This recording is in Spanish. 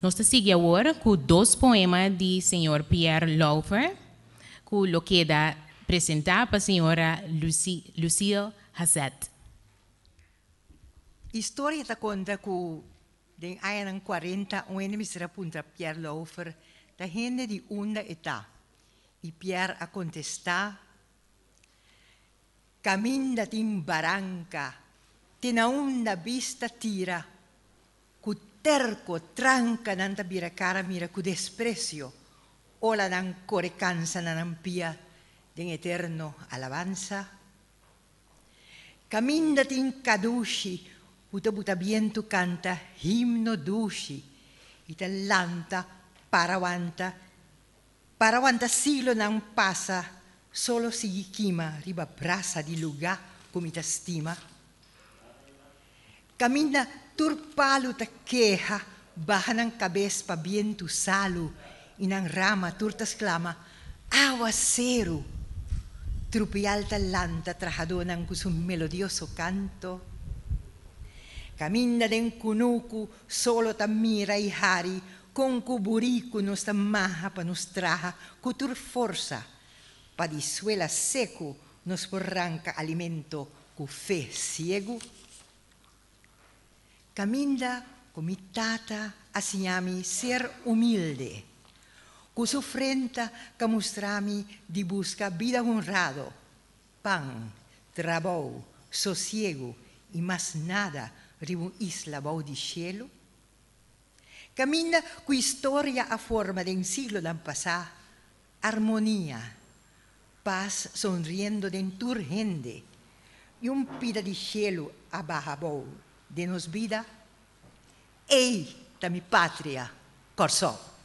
Nós seguimos agora com dois poemas de Sr. Pierre Laufer, que eu é quero apresentar para a senhora Lucy, Lucille Hassett. História da conta que 1940 anos 40, um enemista punta Pierre Laufer, da gente de uma etapa. E Pierre a contestar, Caminda-te em barranca, tem a onda vista tira, terco tranca nanta biracara mira cu desprecio o la dan corecanza nanampia den eterno alabanza. Camindati in caduci, utabuta tu canta himno duci, itallanta paravanta, paravanta silo nan passa, solo si chima riba brasa di luga comita stima. Cammina palu ta queja, baja cabeza para bien tu salu, inang rama turtas clama, Trupi Trupialta lanta trajadona con su melodioso canto. Caminda den kunuku solo ta mira y hari, con cuburico nos ta maja pa nos traja, forza, pa disuela seco nos porranca alimento, cu fe ciego. Caminda comitata asiami ser humilde, cus ofrenda camustrami di busca vida honrado, pan, trabajo, sosiego y más nada ribu isla bau di cielo? Camina con historia a forma de un siglo dan pasá, armonía, paz sonriendo de turgente y un pida di cielo a baja nos vida, ei da mi patria, Corsol.